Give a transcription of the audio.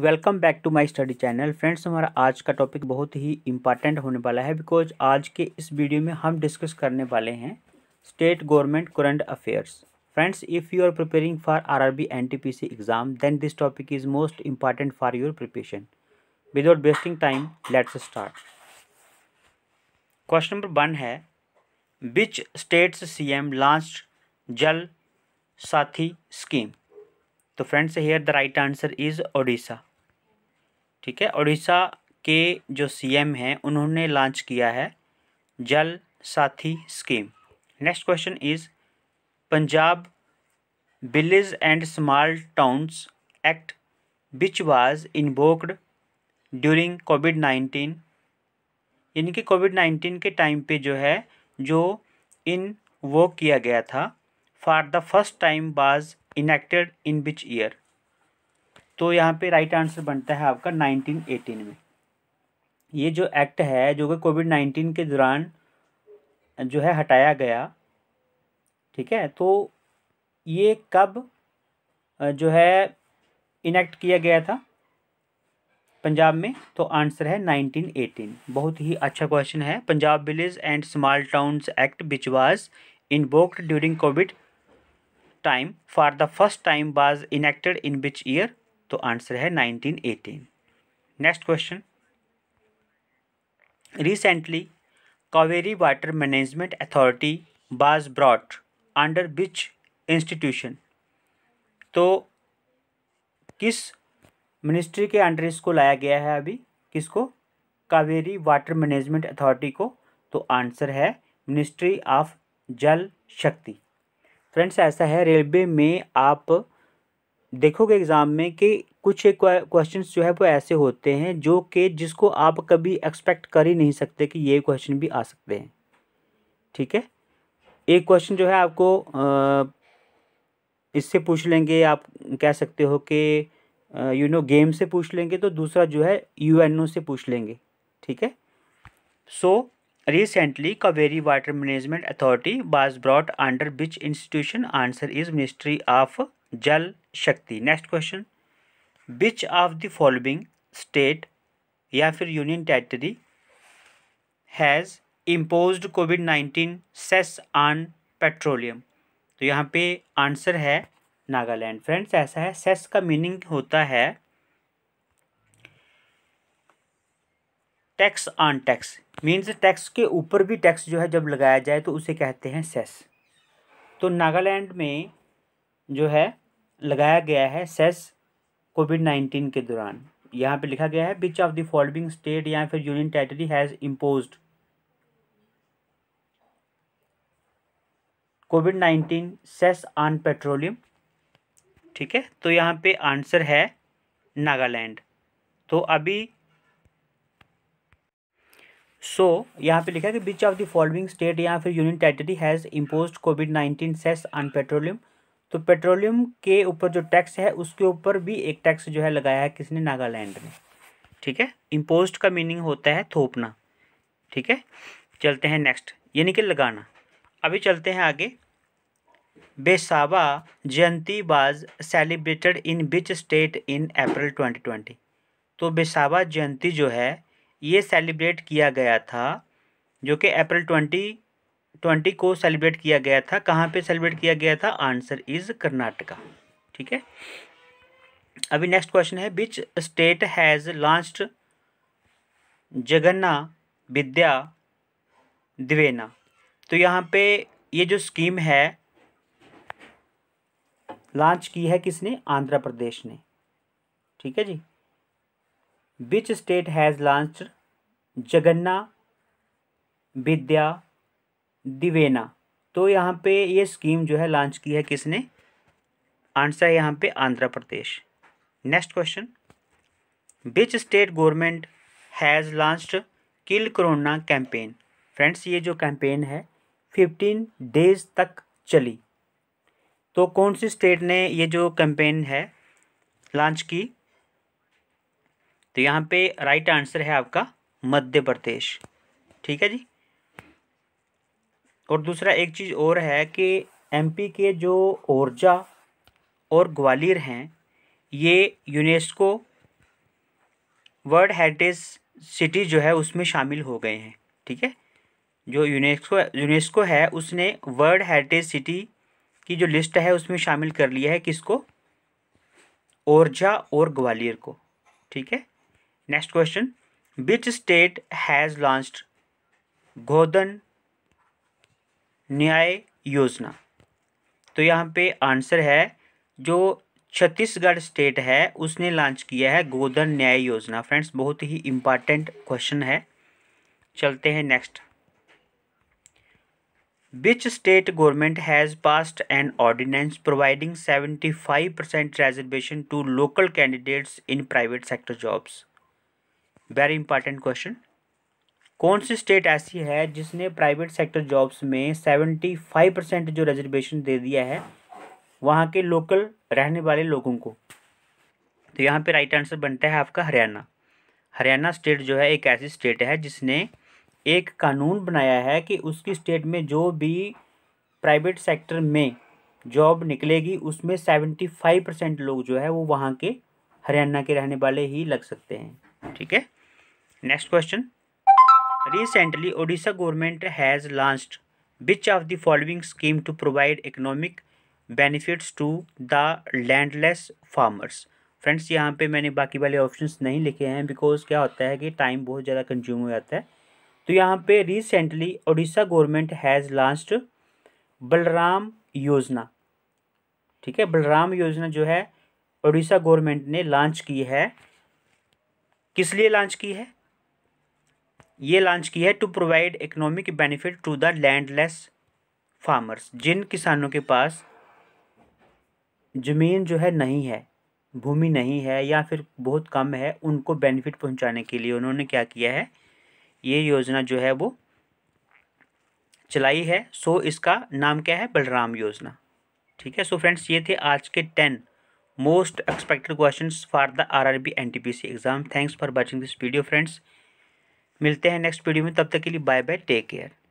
Welcome back to my study channel friends हमारा आज का टॉपिक बहुत ही इम्पॉर्टेंट होने वाला है बिकॉज आज के इस वीडियो में हम डिस्कस करने वाले हैं state government current affairs friends if you are preparing for RRB NTPC exam then this topic is most important for your preparation without wasting time let's start question number one है which states C M Jal Sathi scheme तो friends here the right answer is Odisha ठीक है ओडिशा के जो CM हैं उन्होंने launch किया है Jal Sathi scheme next question is Punjab village and small towns act which was invoked during covid nineteen यानी कि कोविड नाइन्टीन के टाइम पे जो है जो इन वो किया गया था for the first time was enacted in which year तो यहाँ पे राइट आंसर बनता है आपका 1918 में ये जो एक्ट है जो कि कोविड नाइन्टीन के दौरान जो है हटाया गया ठीक है तो ये कब जो है इनेक्ट किया गया था पंजाब में तो आंसर है 1918 बहुत ही अच्छा क्वेश्चन है Punjab village and small towns act which was in during covid time for the first time was enacted in which year तो आंसर है 1918 next question recently Kaveri water management authority was brought under which institution तो किस ministry के under इसको लाया गया है अभी किसको कावेरी वाटर मैनेजमेंट अथॉरिटी को तो आंसर है मिनिस्ट्री ऑफ जल शक्ति फ्रेंड्स ऐसा है रेलवे में आप देखोगे एग्ज़ाम में कि कुछ एक क्वेश्चन जो है वो ऐसे होते हैं जो कि जिसको आप कभी एक्सपेक्ट कर ही नहीं सकते कि ये क्वेश्चन भी आ सकते हैं ठीक है एक क्वेश्चन जो है आपको इससे पूछ लेंगे आप कह सकते हो कि यू नो गेम से पूछ लेंगे तो दूसरा जो है यू एन ओ से पूछ लेंगे ठीक है सो so, Recently, Kaveri Water Management Authority was brought under which institution? Answer is Ministry of Jal Shakti. Next question. Which of the following state या फिर union territory has impose Covid nineteen cess on petroleum तो यहाँ पे answer है Nagaland friends ऐसा है cess का meaning होता है tax on tax means tax के ऊपर भी टैक्स जो है जब लगाया जाए तो उसे कहते हैं सेस तो नागालैंड में जो है लगाया गया है सेस कोविड नाइन्टीन के दौरान यहाँ पे लिखा गया है which of the following state या फिर union territory has impose Covid nineteen cess on petroleum ठीक है तो यहाँ पे आंसर है नागालैंड तो अभी सो so, यहाँ पे लिखा है कि which of the following state या फिर union territory has impose Covid nineteen cess on petroleum तो पेट्रोलियम के ऊपर जो टैक्स है उसके ऊपर भी एक टैक्स जो है लगाया है किसने नागालैंड ने ठीक है इम्पोज का मीनिंग होता है थोपना ठीक है चलते हैं नेक्स्ट यानी कि लगाना अभी चलते हैं आगे Basava Jayanti was celebrated in which state in April twenty twenty तो बेसाबा जयंती जो है ये सेलिब्रेट किया गया था जो कि अप्रैल ट्वेंटी ट्वेंटी को सेलिब्रेट किया गया था कहाँ पे सेलिब्रेट किया गया था आंसर इज़ कर्नाटका ठीक है अभी नेक्स्ट क्वेश्चन है which state has launched Jagananna Vidya Divena तो यहाँ पे ये जो स्कीम है लॉन्च की है किसने आंध्र प्रदेश ने ठीक है जी which state has launch Jagananna Vidya Divena तो यहाँ पे ये स्कीम जो है लॉन्च की है किसने आंसर है यहाँ पे Andhra Pradesh next question which state government has launch kill corona campaign friends ये जो कैंपेन है फिफ्टीन डेज तक चली तो कौन सी स्टेट ने ये जो कैंपेन है लॉन्च की तो यहाँ पे राइट आंसर है आपका मध्य प्रदेश ठीक है जी और दूसरा एक चीज़ और है कि एमपी के जो ओरजा और ग्वालियर हैं ये यूनेस्को वर्ल्ड हेरिटेज सिटी जो है उसमें शामिल हो गए हैं ठीक है जो यूनेस्को यूनेस्को है उसने वर्ल्ड हेरिटेज सिटी की जो लिस्ट है उसमें शामिल कर लिया है किसको ओरजा और ग्वालियर को ठीक है next question which state has launched Godhan Nyay Yojana तो यहाँ पे आंसर है जो छत्तीसगढ़ स्टेट है उसने लॉन्च किया है गोधन न्याय योजना फ्रेंड्स बहुत ही इम्पॉर्टेंट क्वेश्चन है चलते हैं next which state government has passed an ordinance providing seventy five percent reservation to local candidates in private sector jobs very important question कौन सी स्टेट ऐसी है जिसने प्राइवेट सेक्टर जॉब्स में सेवेंटी फाइव परसेंट जो रिजर्वेशन दे दिया है वहाँ के लोकल रहने वाले लोगों को तो यहाँ पे राइट आंसर बनता है आपका हरियाणा हरियाणा स्टेट जो है एक ऐसी स्टेट है जिसने एक कानून बनाया है कि उसकी स्टेट में जो भी प्राइवेट सेक्टर में जॉब निकलेगी उसमें सेवेंटी फाइव परसेंट लोग जो है वो वहाँ के हरियाणा के रहने वाले ही लग सकते हैं ठीक है next question recently Odisha government has launch which of the following scheme to provide economic benefits to the landless farmers friends यहाँ पे मैंने बाकी वाले ऑप्शंस नहीं लिखे हैं बिकॉज क्या होता है कि टाइम बहुत ज़्यादा कंज्यूम हो जाता है तो यहाँ पे recently Odisha government has launched Balram Yojana ठीक है बलराम योजना जो है ओडिशा गवर्नमेंट ने लॉन्च की है किस लिए लॉन्च की है ये लॉन्च की है to provide economic benefit to the landless farmers जिन किसानों के पास ज़मीन जो है नहीं है भूमि नहीं है या फिर बहुत कम है उनको बेनिफिट पहुंचाने के लिए उन्होंने क्या किया है ये योजना जो है वो चलाई है सो इसका नाम क्या है बलराम योजना ठीक है सो फ्रेंड्स ये थे आज के ten most expected questions for the RRB NTPC exam. Thanks for watching this video friends. मिलते हैं नेक्स्ट वीडियो में तब तक के लिए बाय बाय टेक केयर